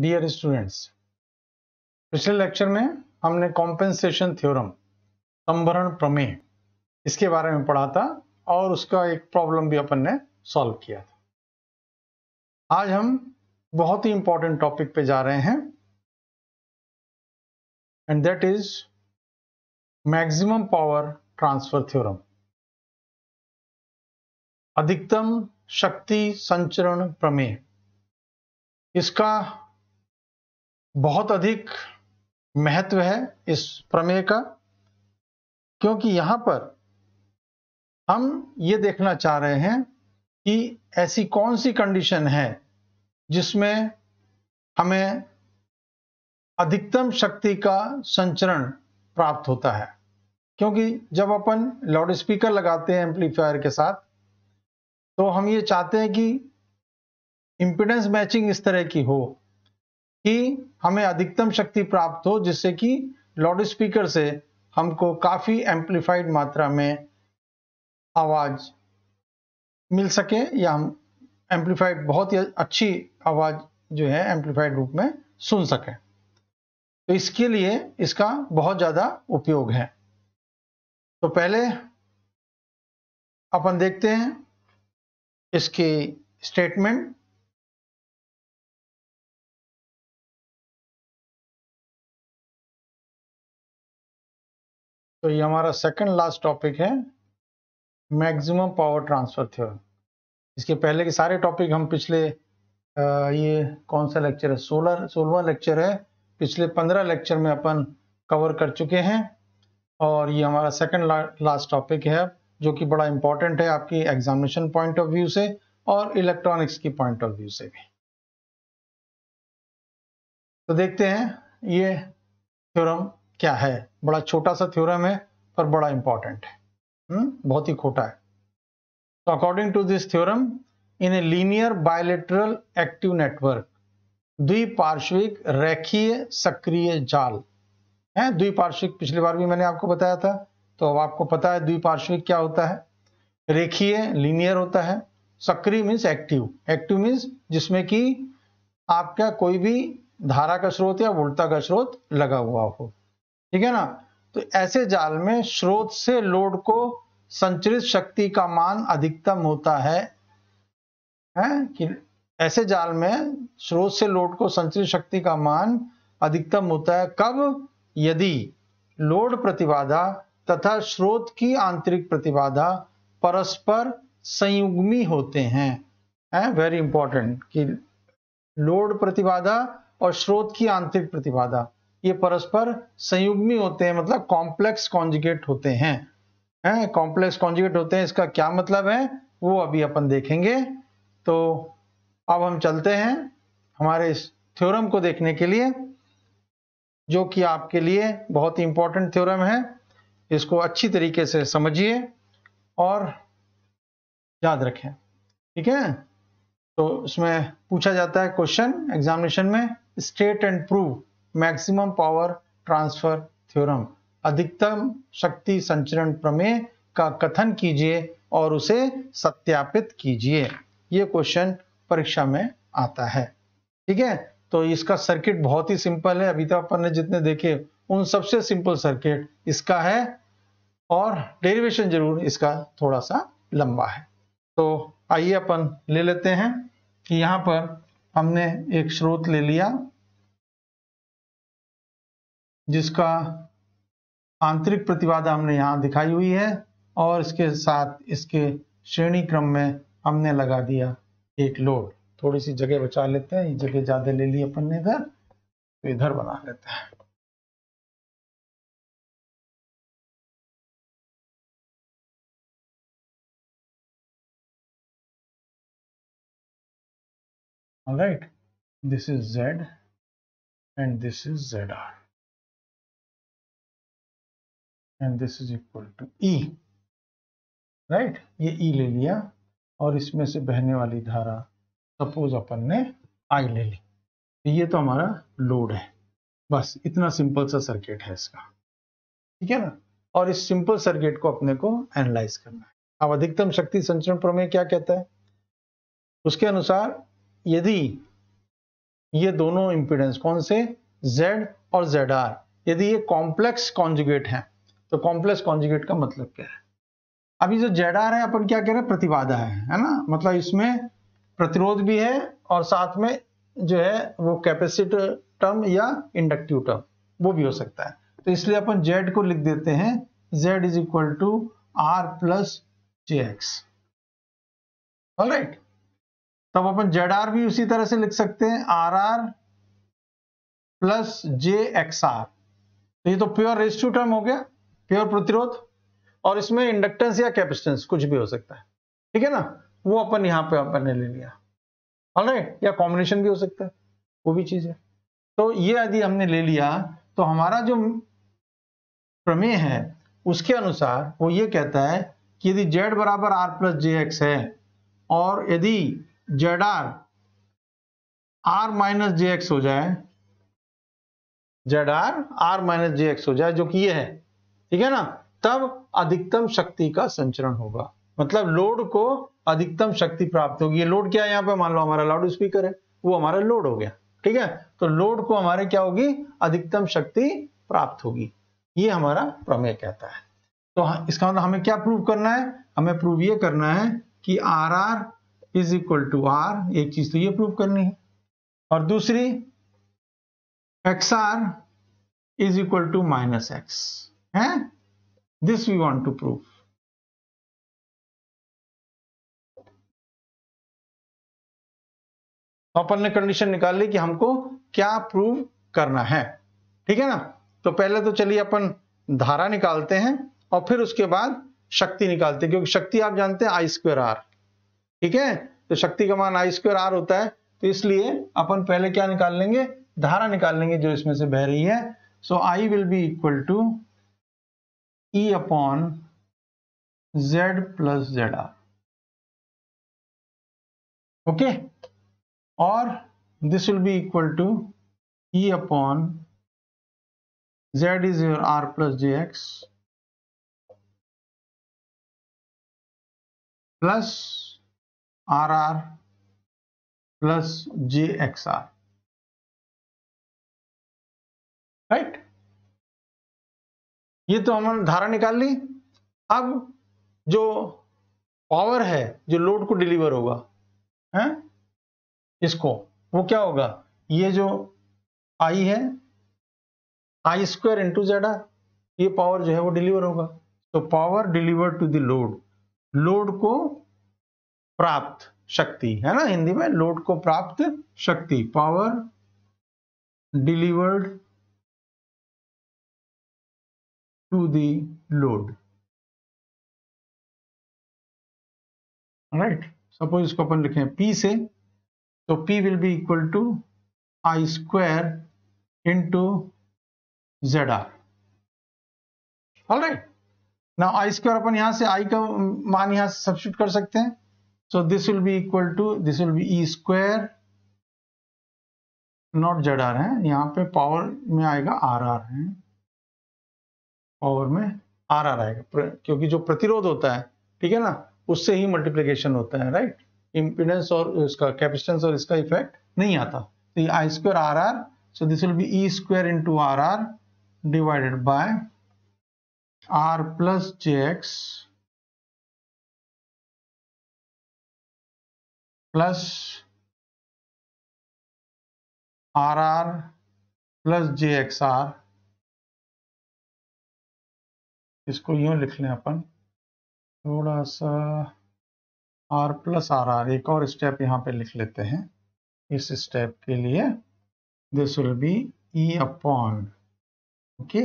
Dear students पिछले lecture में हमने कॉम्पेंसेशन थ्योरम संभरण प्रमेय इसके बारे में पढ़ा था और उसका एक प्रॉब्लम भी अपन ने सॉल्व किया था आज हम बहुत ही इंपॉर्टेंट टॉपिक पे जा रहे हैं and that is maximum power transfer theorem अधिकतम शक्ति संचरण प्रमेय इसका बहुत अधिक महत्व है इस प्रमेय का क्योंकि यहां पर हम ये देखना चाह रहे हैं कि ऐसी कौन सी कंडीशन है जिसमें हमें अधिकतम शक्ति का संचरण प्राप्त होता है क्योंकि जब अपन लाउड स्पीकर लगाते हैं एम्पलीफायर के साथ तो हम ये चाहते हैं कि इम्पिडेंस मैचिंग इस तरह की हो कि हमें अधिकतम शक्ति प्राप्त हो जिससे कि लाउड स्पीकर से हमको काफ़ी एम्पलीफाइड मात्रा में आवाज़ मिल सके या हम एम्पलीफाइड बहुत ही अच्छी आवाज़ जो है एम्पलीफाइड रूप में सुन सके तो इसके लिए इसका बहुत ज़्यादा उपयोग है तो पहले अपन देखते हैं इसकी स्टेटमेंट तो ये हमारा सेकंड लास्ट टॉपिक है मैक्सिमम पावर ट्रांसफर थ्योरम इसके पहले के सारे टॉपिक हम पिछले आ, ये कौन सा लेक्चर है सोलह सोलवा लेक्चर है पिछले पंद्रह लेक्चर में अपन कवर कर चुके हैं और ये हमारा सेकंड ला, लास्ट टॉपिक है जो कि बड़ा इंपॉर्टेंट है आपकी एग्जामिनेशन पॉइंट ऑफ व्यू से और इलेक्ट्रॉनिक्स की पॉइंट ऑफ व्यू से भी तो देखते हैं ये थ्योरम क्या है बड़ा छोटा सा थ्योरम है पर बड़ा इंपॉर्टेंट है हुँ? हम्म? बहुत ही खोटा है तो according to this theorem in a linear bilateral active network द्विपार्श्विक रेखीय सक्रिय जाल है द्विपार्श्विक पिछली बार भी मैंने आपको बताया था तो अब आपको पता है द्विपार्श्विक क्या होता है रेखीय लीनियर होता है सक्रिय मीन्स एक्टिव एक्टिव मीन्स जिसमें कि आपका कोई भी धारा का स्रोत या वोल्टा का स्रोत लगा हुआ हो ठीक है ना तो ऐसे जाल में स्रोत से लोड को संचरित शक्ति का मान अधिकतम होता है हैं कि ऐसे जाल में स्रोत से लोड को संचरित शक्ति का मान अधिकतम होता है कब यदि लोड प्रतिबाधा तथा स्रोत की आंतरिक प्रतिबाधा परस्पर संयुग्मी होते हैं है वेरी इंपॉर्टेंट कि लोड प्रतिबाधा और स्रोत की आंतरिक प्रतिबाधा ये परस्पर संयुग्मी होते हैं मतलब कॉम्प्लेक्स कॉन्जुगेट होते हैं है कॉम्प्लेक्स कॉन्जुगेट होते हैं इसका क्या मतलब है वो अभी अपन देखेंगे तो अब हम चलते हैं हमारे इस थ्योरम को देखने के लिए जो कि आपके लिए बहुत ही इंपॉर्टेंट थ्योरम है इसको अच्छी तरीके से समझिए और याद रखें ठीक है तो इसमें पूछा जाता है क्वेश्चन एग्जामिनेशन में state and prove maximum power transfer theorem अधिकतम शक्ति संचरण प्रमेय का कथन कीजिए और उसे सत्यापित कीजिए यह क्वेश्चन परीक्षा में आता है ठीक है तो इसका सर्किट बहुत ही सिंपल है अभी तक तो अपन ने जितने देखे उन सबसे सिंपल सर्किट इसका है और डेरिवेशन जरूर इसका थोड़ा सा लंबा है तो आइए अपन ले लेते हैं कि यहाँ पर हमने एक स्रोत ले लिया जिसका आंतरिक प्रतिवाद हमने यहाँ दिखाई हुई है और इसके साथ इसके श्रेणी क्रम में हमने लगा दिया एक लोड थोड़ी सी जगह बचा लेते हैं ये जगह ज्यादा ले ली अपन ने इधर तो इधर बना लेते हैं right this is Z and this is Z R and this is equal to E right ये ई e ले लिया और इसमें से बहने वाली धारा सपोज अपन ने आई ले ली तो ये तो हमारा लोड है बस इतना सिंपल सा सर्किट है इसका ठीक है ना और इस सिंपल सर्किट को अपने को एनालाइज करना है अब अधिकतम शक्ति संचरण प्रमेय क्या कहता है उसके अनुसार यदि ये दोनों इंपेडेंस कौन से जेड और आर यदि ये कॉम्प्लेक्स कॉन्जुगेट हैं तो कॉम्प्लेक्स कॉन्जुगेट का मतलब क्या है अभी जो जेड आर है अपन क्या कह रहे हैं प्रतिवादा है है ना मतलब इसमें प्रतिरोध भी है और साथ में जो है वो कैपेसिटर टर्म या इंडक्टिव टर्म वो भी हो सकता है तो इसलिए अपन जेड को लिख देते हैं Z is equal to R plus J X right तब अपन जेड आर भी उसी तरह से लिख सकते हैं R R plus J X R ये तो प्योर रेस्टू टर्म हो गया प्योर प्रतिरोध और इसमें इंडक्टेंस या कैपेसिटेंस कुछ भी हो सकता है ठीक है ना वो अपन यहाँ पे अपन ने ले लिया या कॉम्बिनेशन भी हो सकता है वो भी चीज है तो ये यदि हमने ले लिया तो हमारा जो प्रमेय है उसके अनुसार वो ये कहता है कि यदि जेड बराबर आर प्लस जे एक्स है और यदि Z R R minus J X हो जाए Z R R minus J X हो जाए जो कि ये है ठीक है ना तब अधिकतम शक्ति का संचरण होगा मतलब लोड को अधिकतम शक्ति प्राप्त होगी ये लोड क्या है यहाँ पे मान लो हमारा लाउड स्पीकर है वो हमारा लोड हो गया ठीक है तो लोड को हमारे क्या होगी अधिकतम शक्ति प्राप्त होगी ये हमारा प्रमेय कहता है तो हाँ, इसका मतलब हमें क्या प्रूव करना है हमें प्रूव ये करना है कि R R is equal to R एक चीज तो ये प्रूव करनी है और दूसरी X R is equal to minus X है this we want to prove तो अपन ने कंडीशन निकाल ली कि हमको क्या प्रूव करना है ठीक है ना तो पहले तो चलिए अपन धारा निकालते हैं और फिर उसके बाद शक्ति निकालते हैं क्योंकि शक्ति आप जानते हैं आई स्क्वेयर आर ठीक है तो शक्ति का मान आई स्क्वेयर आर होता है तो इसलिए अपन पहले क्या निकाल लेंगे धारा निकाल लेंगे जो इसमें से बह रही है so I will be equal to E upon Z plus ZR. Okay. Or this will be equal to E upon Z is your R plus JX plus RR plus JXR. Right? ये तो हमने धारा निकाल ली अब जो power है जो load को डिलीवर होगा है इसको वो क्या होगा ये जो आई है आई स्क्वायर इंटू जेड ये पावर जो है वो डिलीवर होगा तो power deliver to the load load को प्राप्त शक्ति है ना हिंदी में लोड को प्राप्त शक्ति power delivered to the load right suppose इसको अपन लिखें P से तो P will be equal to I square into Z R right ना आई स्क्वायर अपन यहां से आई का मान यहां से सब्सिट्यूट कर सकते हैं so this will be equal to this will be E square not Z R है यहां पे पावर में आएगा आर आर है पावर में आर आर आएगा क्योंकि जो प्रतिरोध होता है ठीक है ना उससे ही मल्टीप्लीकेशन होता है राइट इम्पिडेंस और उसका कैपेसिटेंस और इसका इफेक्ट नहीं आता तो ये I square R R so this will be E square into R R divided by R plus J X plus R R plus J X R इसको यूं लिख लें अपन थोड़ा सा आर प्लस आर आर एक और स्टेप यहाँ पे लिख लेते हैं इस स्टेप के लिए this will be E upon okay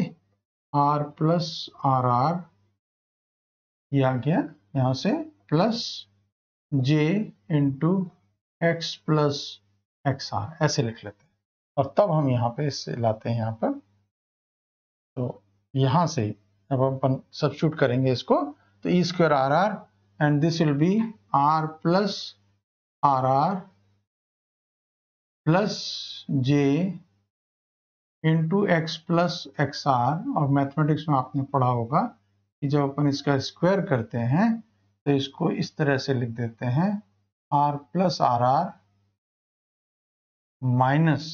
R plus R R ये आ गया यहाँ से plus J into X plus X R ऐसे लिख लेते हैं और तब हम यहाँ पे इससे लाते हैं यहाँ पर तो यहाँ से जब अपन सब्सिट्यूट करेंगे इसको तो E square R R and this will be R plus R R plus J into X plus X R और मैथमेटिक्स में आपने पढ़ा होगा कि जब अपन इसका स्क्वायर करते हैं तो इसको इस तरह से लिख देते हैं R plus R R minus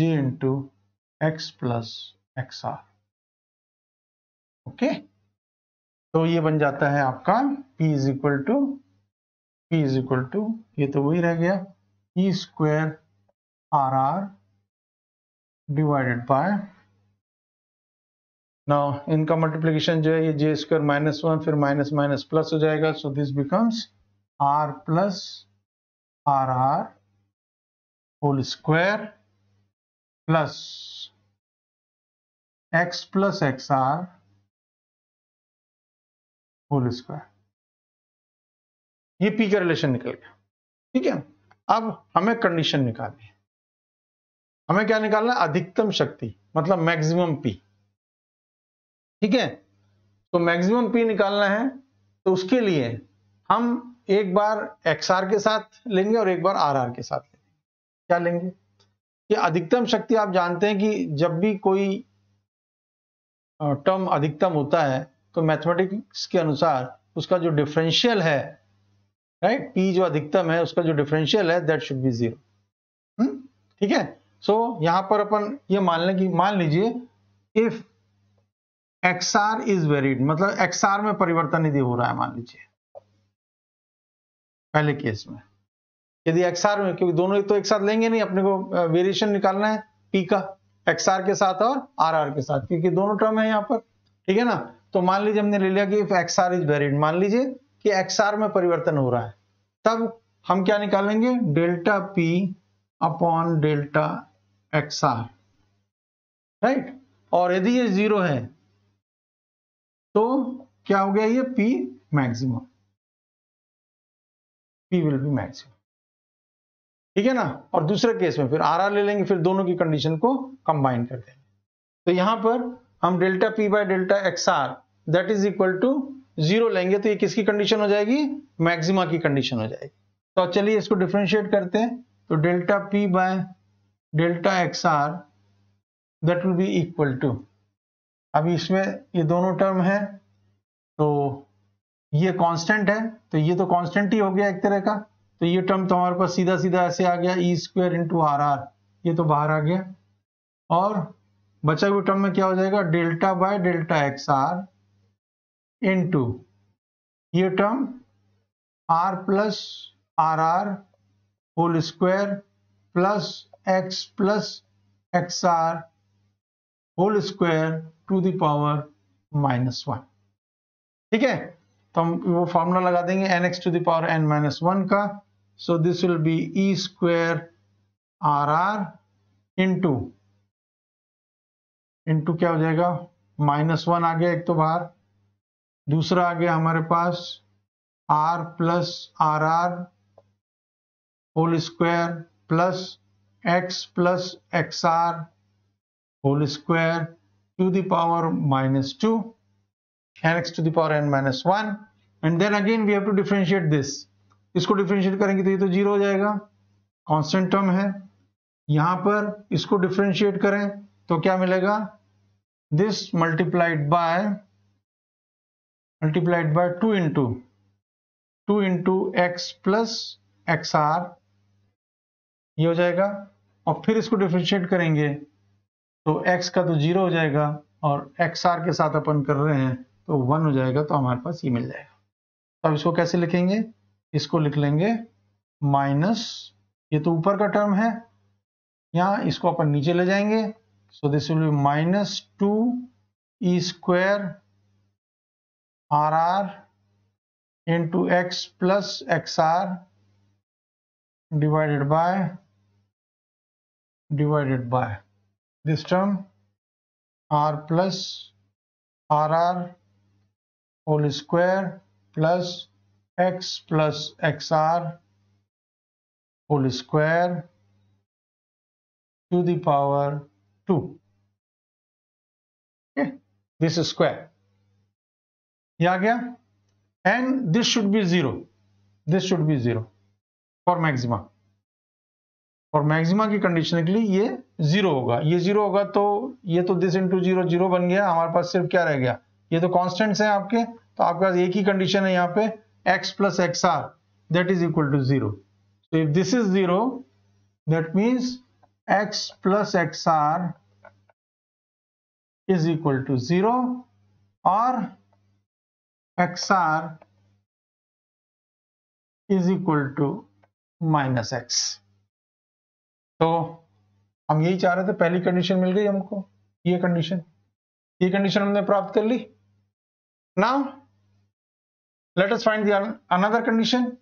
J into X plus X R okay तो ये बन जाता है आपका P is equal to P is equal to ये तो वही रह गया E square R R divided by now इनका मल्टीप्लीकेशन जो है ये जे स्क्वायर माइनस वन फिर माइनस माइनस प्लस हो जाएगा so this becomes R plus R R whole square plus X plus X R whole square ये P का relation निकल गया ठीक है अब हमें कंडीशन निकालनी है हमें क्या निकालना है अधिकतम शक्ति मतलब मैक्सिमम पी ठीक है तो मैक्सिमम पी निकालना है तो उसके लिए हम एक बार एक्स आर के साथ लेंगे और एक बार आर आर के साथ लेंगे क्या लेंगे कि अधिकतम शक्ति आप जानते हैं कि जब भी कोई टर्म अधिकतम होता है तो मैथमेटिक्स के अनुसार उसका जो डिफरेंशियल है राइट पी जो अधिकतम है उसका जो डिफरेंशियल है दैट शुड बी जीरो ठीक है सो so, यहां पर अपन ये मानने की मान लीजिए if X R is varied मतलब एक्स आर में परिवर्तन यदि हो रहा है मान लीजिए पहले केस में यदि एक्स आर में क्योंकि दोनों तो एक साथ लेंगे नहीं अपने को वेरिएशन निकालना है पी का एक्स आर के साथ और आर आर के साथ क्योंकि दोनों टर्म है यहां पर ठीक है ना तो मान लीजिए हमने ले लिया कि if X R is varied मान लीजिए कि एक्स आर में परिवर्तन हो रहा है तब हम क्या निकालेंगे delta P upon delta X R right और यदि ये जीरो है तो क्या हो गया ये P maximum P will be maximum ठीक है ना और दूसरे केस में फिर आर आर ले लेंगे फिर दोनों की कंडीशन को कंबाइन कर देंगे तो यहां पर हम delta P by delta X R that is equal to zero लेंगे तो ये किसकी कंडीशन हो जाएगी मैक्सिमा की कंडीशन हो जाएगी तो चलिए इसको डिफ्रेंशिएट करते हैं तो delta P by delta X R that will be equal to अभी इसमें ये दोनों टर्म है तो ये कांस्टेंट है तो ये तो कांस्टेंट ही हो गया एक तरह का तो ये टर्म तो हमारे पास सीधा सीधा ऐसे आ गया E square into R R ये तो बाहर आ गया और बचा हुए टर्म में क्या हो जाएगा delta by delta X R into ये term R plus R R whole square plus X plus X R whole square to the power minus one ठीक है तो हम वो फॉर्मूला लगा देंगे N X to the power N minus one का so this will be E square R R into into क्या हो जाएगा माइनस वन आ गया एक तो बाहर दूसरा आ गया हमारे पास R plus R R whole square plus X plus X R whole square to the power two 2 N x to the power n minus 1 and then again we have to इसको डिफ्रेंशिएट करेंगे तो ये तो zero हो जाएगा constant term है यहां पर इसको डिफ्रेंशिएट करें तो क्या मिलेगा this multiplied by multiplied by two into two into X plus X R ये हो जाएगा और फिर इसको डिफ्रेंशिएट करेंगे तो x का तो जीरो हो जाएगा और एक्स आर के साथ अपन कर रहे हैं तो वन हो जाएगा तो हमारे पास ये मिल जाएगा तो अब इसको कैसे लिखेंगे इसको लिख लेंगे माइनस ये तो ऊपर का टर्म है यहाँ इसको अपन नीचे ले जाएंगे So this will be minus 2 e square rr into x plus xr divided by divided by this term r plus rr whole square plus x plus xr whole square to the power two this square is आ गया and this should be zero this should be zero for maxima और maxima की condition के लिए ये zero होगा ये zero होगा तो ये तो दिस इंटू जीरो जीरो बन गया हमारे पास सिर्फ क्या रह गया ये तो कॉन्स्टेंट्स है आपके तो आपका एक ही कंडीशन है यहाँ पे X plus X R that is equal to zero this is zero that means x plus xr is equal to zero or xr is equal to minus x. तो हम यही चाह रहे थे पहली कंडीशन मिल गई हमको ये कंडीशन ये कंडीशन हमने प्राप्त कर ली now let us find the another condition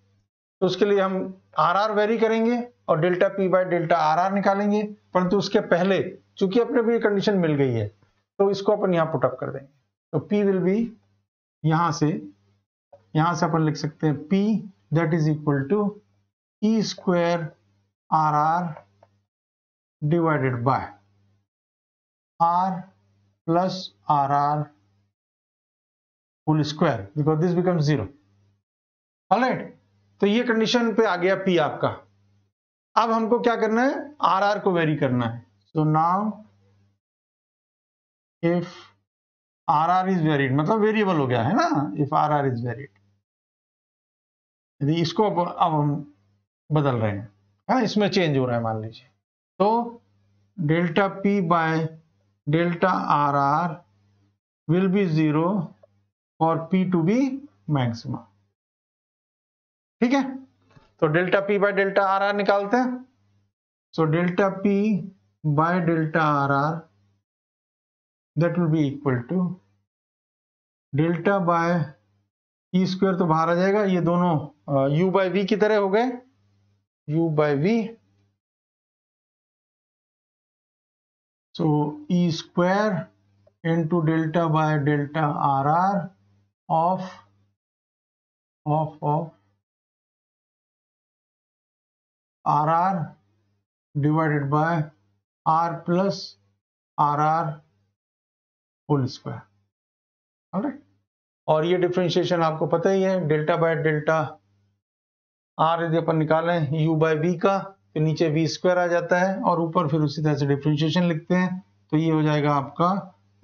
तो उसके लिए हम आर आर वेरी करेंगे और delta P by delta R R निकालेंगे परंतु उसके पहले चूंकि अपने को ये कंडीशन मिल गई है तो इसको अपन यहाँ पुटअप कर देंगे तो पी विल बी यहां से यहां से अपन लिख सकते हैं P that is equal to E square R R divided by R plus R R whole square because this 0 zero right तो ये कंडीशन पे आ गया पी आपका अब हमको क्या करना है आर आर को वेरी करना है so now if R R is varied मतलब वेरिएबल हो गया है ना if R R is varied यदि इसको अब, अब हम बदल रहे हैं है ना इसमें चेंज हो रहा है मान लीजिए तो delta P by delta R R will be zero for P to be maximum ठीक है तो delta P by delta R R निकालते हैं so delta P by delta R R that will be equal to delta by E square तो बाहर आ जाएगा ये दोनों यू बाय वी की तरह हो गए U by V so E square into delta by delta R R of of of R R divided by R plus R R whole square और ये डिफ्रेंशिएशन आपको पता ही है डेल्टा बाय डेल्टा आर यदि अपन निकालें यू बाय वी का तो नीचे वी स्क्वायर आ जाता है और ऊपर फिर उसी तरह से डिफ्रेंशिएशन लिखते हैं तो ये हो जाएगा आपका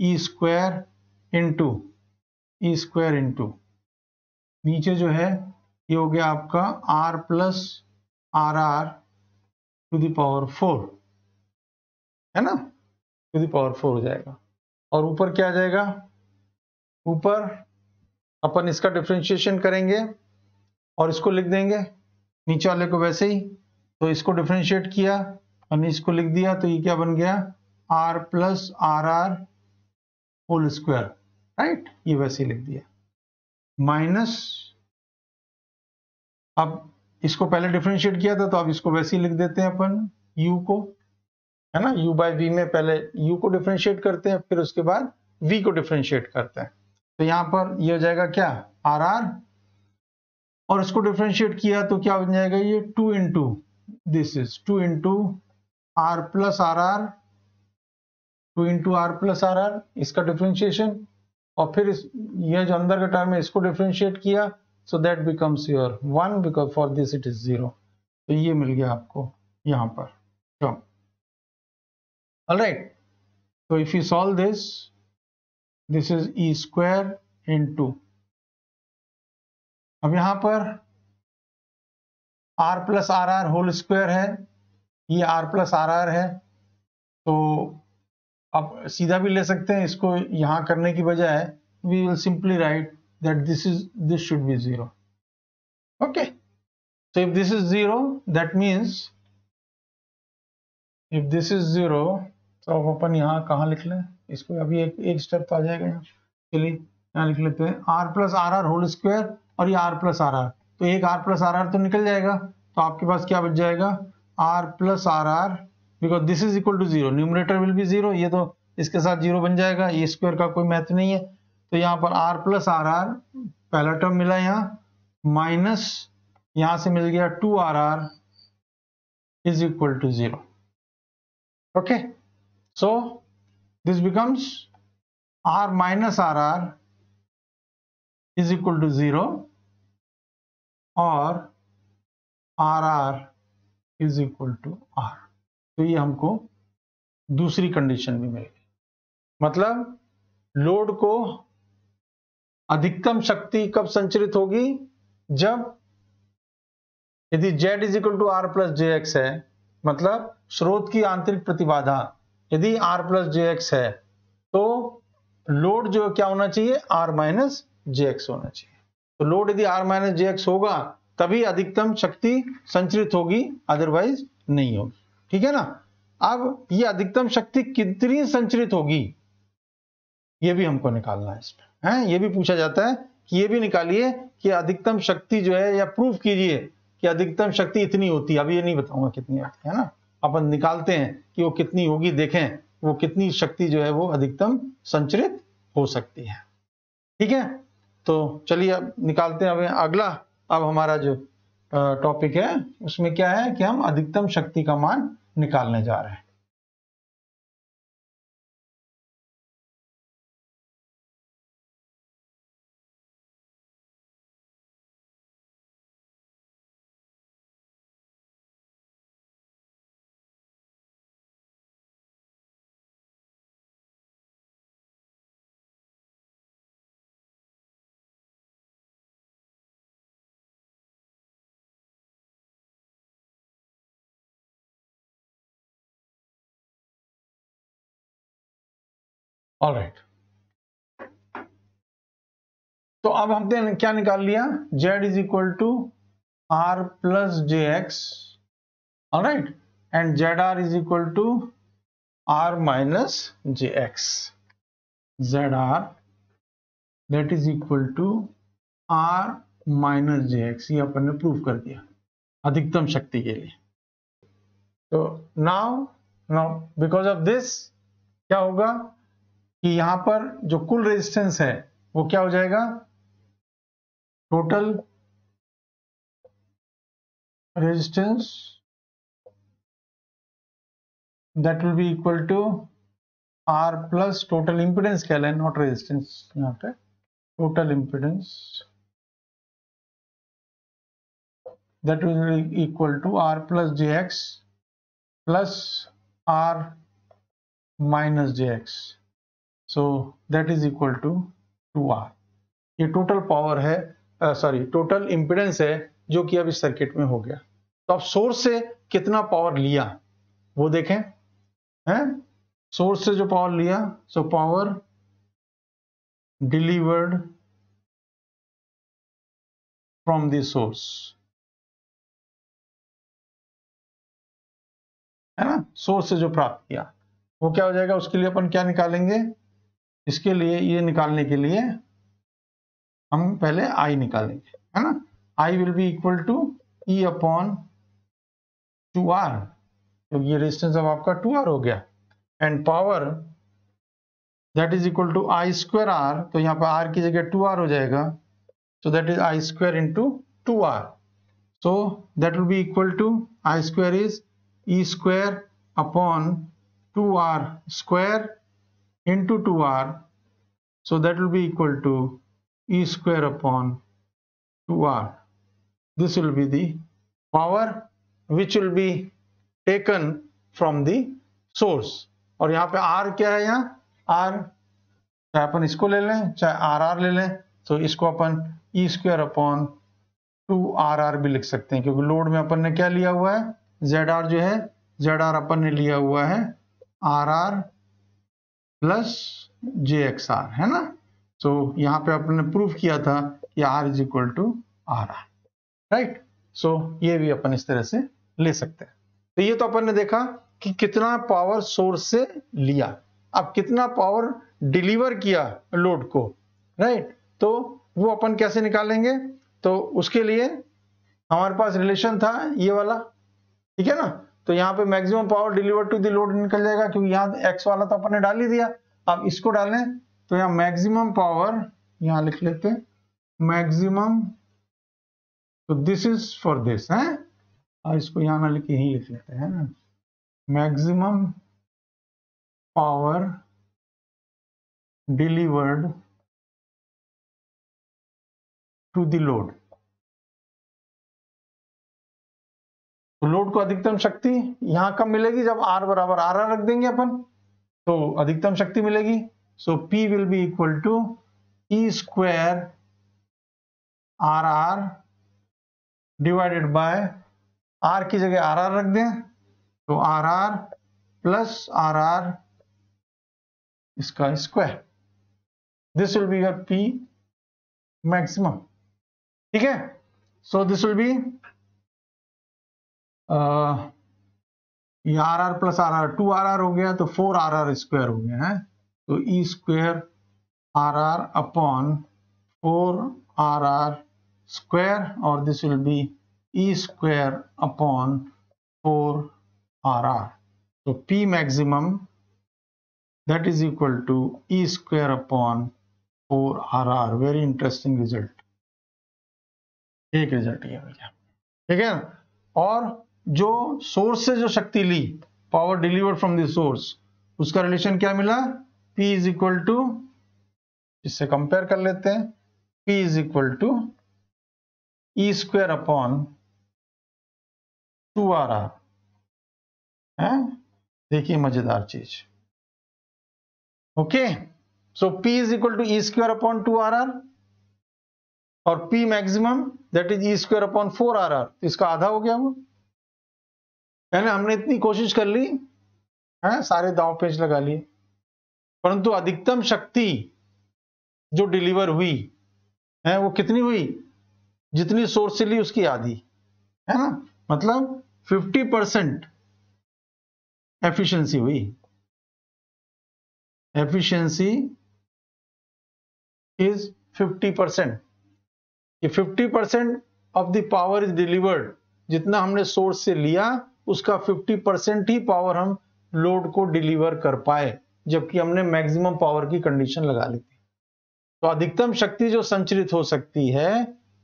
E square into E square into नीचे जो है ये हो गया आपका R plus R R to the power four है ना टू दावर फोर हो जाएगा और ऊपर क्या आ जाएगा ऊपर अपन इसका डिफ्रेंशिएशन करेंगे और इसको लिख देंगे नीचे वाले को वैसे ही तो इसको डिफ्रेंशिएट किया और इसको लिख दिया तो ये क्या बन गया R plus R R whole square right ये वैसे ही लिख दिया माइनस अब इसको पहले डिफ्रेंशिएट किया था तो अब इसको वैसे ही लिख देते हैं अपन u को है ना u बाई वी में पहले u को डिफ्रेंशिएट करते हैं फिर उसके बाद v को डिफ्रेंशिएट करते हैं तो यहां पर ये यह हो जाएगा क्या आर आर और इसको डिफ्रेंशिएट किया तो क्या बन जाएगा ये two into this is two into R plus R R two into R plus R R इसका डिफ्रेंशिएशन और फिर इस यह जो अंदर का टर्म है इसको डिफ्रेंशिएट किया so that becomes your one because for this it is zero तो ये मिल गया आपको यहां पर राइट तो if you solve this this is E e into अब यहां पर R plus R R whole square है ये आर प्लस आर आर है तो आप सीधा भी ले सकते हैं इसको यहां करने की बजाय we will simply write that this is this should be 0 okay so if this is 0 that means if this is 0 तो अब अपन यहाँ कहाँ लिख लें इसको अभी एक एक स्टेप तो आ जाएगा यहाँ चलिए यहाँ लिख लेते हैं R plus R R whole square और ये आर प्लस आर आर तो एक आर प्लस आर आर तो निकल जाएगा तो आपके पास क्या बच जाएगा R plus R R because this is equal to zero numerator will be zero ये तो इसके साथ जीरो बन जाएगा ये स्क्वायर का कोई महत्व नहीं है तो यहाँ पर आर प्लस आर आर पहला टर्म मिला यहाँ माइनस यहां से मिल गया two R R is equal to zero okay so this becomes R minus R R is equal to zero और R R is equal to R तो ये हमको दूसरी कंडीशन भी मिल गई मतलब लोड को अधिकतम शक्ति कब संचरित होगी जब यदि z is equal to R plus J X है मतलब स्रोत की आंतरिक प्रतिबाधा यदि r प्लस जे एक्स है तो लोड जो क्या होना चाहिए r माइनस जे एक्स होना चाहिए तो लोड यदि r माइनस जे एक्स होगा तभी अधिकतम शक्ति संचरित होगी अदरवाइज नहीं होगी ठीक है ना अब ये अधिकतम शक्ति कितनी संचरित होगी ये भी हमको निकालना है इसमें है ये भी पूछा जाता है कि ये भी निकालिए कि अधिकतम शक्ति जो है या प्रूफ कीजिए कि अधिकतम शक्ति इतनी होती है अभी ये नहीं बताऊंगा कितनी होती है ना अपन निकालते हैं कि वो कितनी होगी देखें वो कितनी शक्ति जो है वो अधिकतम संचरित हो सकती है ठीक है तो चलिए अब निकालते हैं अब अगला अब हमारा जो टॉपिक है उसमें क्या है कि हम अधिकतम शक्ति का मान निकालने जा रहे हैं ऑल राइट तो अब हमने क्या निकाल लिया z is equal to R plus J X all right and Z R is equal to R minus J X Z R that is equal to R minus J X ये अपन ने prove कर दिया अधिकतम शक्ति के लिए तो now now because of this क्या होगा कि यहां पर जो कुल रेजिस्टेंस है वो क्या हो जाएगा total resistance that will be equal to R plus total impedance क्या लें नॉट रेजिस्टेंस यहां पे total impedance that will be equal to R plus J X plus R minus J X so that is equal to 2r ये total power है sorry total impedance है जो कि अब इस सर्किट में हो गया तो अब सोर्स से कितना पावर लिया वो देखें हैं सोर्स से जो पावर लिया सो power delivered from the source है ना सोर्स से जो प्राप्त किया वो क्या हो जाएगा उसके लिए अपन क्या निकालेंगे इसके लिए ये निकालने के लिए हम पहले आई निकालेंगे है ना I will be equal to E upon two R क्योंकि ये रेजिस्टेंस अब आपका टू आर हो गया and power that is equal to I square R तो यहाँ पर आर की जगह टू आर हो जाएगा so that is I square into two R so that will be equal to I square is E square upon two R square into 2r so that will be equal to e square upon 2r this will be the power which will be taken from the source और यहाँ पे r क्या है यहाँ r चाहे अपन इसको ले लें चाहे आर आर ले लें तो इसको अपन E square upon two R R भी लिख सकते हैं क्योंकि लोड में अपन ने क्या लिया हुआ है जेड आर जो है जेड आर अपन ने लिया हुआ है R R plus J X R है ना सो तो so, यहाँ पे आपने प्रूफ किया था कि R is equal to R R right so ये भी अपन इस तरह से ले सकते हैं तो ये तो अपन ने देखा कि कितना पावर सोर्स से लिया अब कितना पावर डिलीवर किया लोड को राइट तो वो अपन कैसे निकालेंगे तो उसके लिए हमारे पास रिलेशन था ये वाला ठीक है ना तो यहाँ पे maximum power deliver to the load निकल जाएगा क्योंकि यहाँ एक्स वाला तो अपन ने डाल ही दिया अब इसको डालें तो यहाँ मैक्सिमम पावर यहाँ लिख लेते मैक्सिमम तो दिस इज फॉर दिस है और इसको यहाँ ना लिख यही लिख लेते हैं maximum power delivered to the load तो लोड को अधिकतम शक्ति यहां कब मिलेगी जब आर बराबर आर आर रख देंगे अपन तो अधिकतम शक्ति मिलेगी so P will be equal to E square R R divided by R की जगह आर आर रख दें तो R R plus R R इसका square this will be your P maximum ठीक है so this will be R R plus R R two R R हो गया तो फोर आर आर स्क्वायर हो गया है तो E square R R upon four R R square और this will be E square upon four R R तो P maximum that is equal to E square upon four R R very interesting result एक result ये भैया ठीक है और जो source से जो शक्ति ली power deliver from this source उसका रिलेशन क्या मिला P इज इक्वल टू इससे कंपेयर कर लेते हैं P is equal to E square upon two R R है देखिए मजेदार चीज okay so P is equal to E square upon two R R और P maximum that is E square upon four R R इसका आधा हो गया वो यानी हमने इतनी कोशिश कर ली है सारे दाव पेज लगा लिए परंतु अधिकतम शक्ति जो डिलीवर हुई है वो कितनी हुई जितनी सोर्स से ली उसकी आधी है ना मतलब 50 परसेंट एफिशियंसी हुई efficiency is 50 percent fifty percent of the power is delivered जितना हमने सोर्स से लिया उसका 50 परसेंट ही पावर हम लोड को डिलीवर कर पाए जबकि हमने मैक्सिमम पावर की कंडीशन लगा ली थी तो अधिकतम शक्ति जो संचरित हो सकती है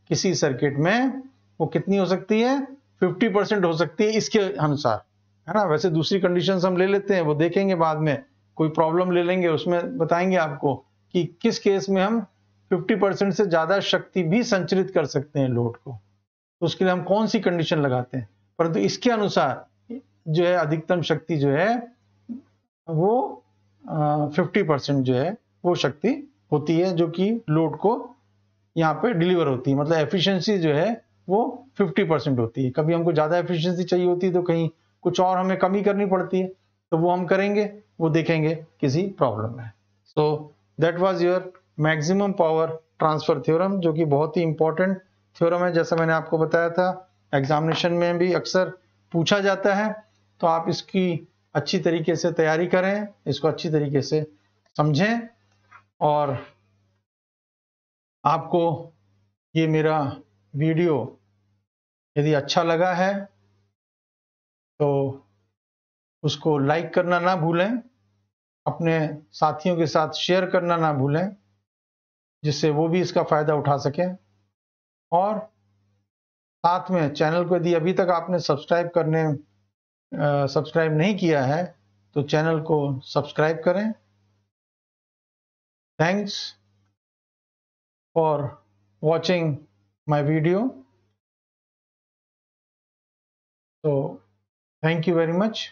किसी सर्किट में वो कितनी हो सकती है 50 परसेंट हो सकती है इसके अनुसार है ना वैसे दूसरी कंडीशन हम ले लेते हैं वो देखेंगे बाद में कोई प्रॉब्लम ले लेंगे उसमें बताएंगे आपको कि किस केस में हम 50 परसेंट से ज़्यादा शक्ति भी संचरित कर सकते हैं लोड को तो उसके लिए हम कौन सी कंडीशन लगाते हैं परंतु इसके अनुसार जो है अधिकतम शक्ति जो है वो फिफ्टी परसेंट जो है वो शक्ति होती है जो कि लोड को यहाँ पे डिलीवर होती है मतलब एफिशिएंसी जो है वो फिफ्टी परसेंट होती है कभी हमको ज़्यादा एफिशिएंसी चाहिए होती है तो कहीं कुछ और हमें कमी करनी पड़ती है तो वो हम करेंगे वो देखेंगे किसी प्रॉब्लम में so that was your maximum power transfer theorem जो कि बहुत ही इंपॉर्टेंट थ्योरम है जैसा मैंने आपको बताया था एग्जामिनेशन में भी अक्सर पूछा जाता है तो आप इसकी अच्छी तरीके से तैयारी करें इसको अच्छी तरीके से समझें और आपको ये मेरा वीडियो यदि अच्छा लगा है तो उसको लाइक करना ना भूलें अपने साथियों के साथ शेयर करना ना भूलें जिससे वो भी इसका फ़ायदा उठा सकें और साथ में चैनल को यदि अभी तक आपने सब्सक्राइब करने सब्सक्राइब नहीं किया है तो चैनल को सब्सक्राइब करें thanks for watching my video तो थैंक यू वेरी मच